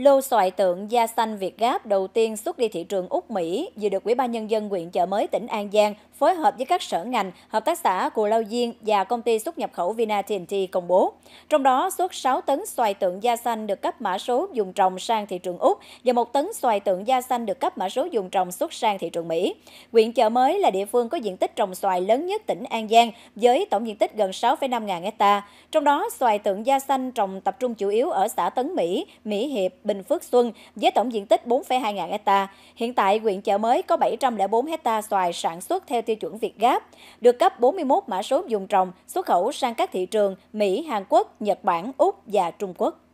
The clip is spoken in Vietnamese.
Lô xoài tượng da xanh Việt Gáp đầu tiên xuất đi thị trường Úc Mỹ vừa được Ủy ban nhân dân huyện chợ mới tỉnh An Giang phối hợp với các sở ngành, hợp tác xã Cù Lao Diên và công ty xuất nhập khẩu Vina TNT công bố. Trong đó, xuất 6 tấn xoài tượng da xanh được cấp mã số dùng trồng sang thị trường Úc và 1 tấn xoài tượng da xanh được cấp mã số dùng trồng xuất sang thị trường Mỹ. Huyện chợ mới là địa phương có diện tích trồng xoài lớn nhất tỉnh An Giang với tổng diện tích gần 6,5 ngàn hecta. Trong đó, xoài tượng da xanh trồng tập trung chủ yếu ở xã Tấn Mỹ, Mỹ Hiệp, Bình Phước Xuân với tổng diện tích 4,2 ngàn hecta. Hiện tại, huyện chợ mới có 704 hecta xoài sản xuất theo tiêu chuẩn Việt Gáp, được cấp 41 mã số dùng trồng, xuất khẩu sang các thị trường Mỹ, Hàn Quốc, Nhật Bản, Úc và Trung Quốc.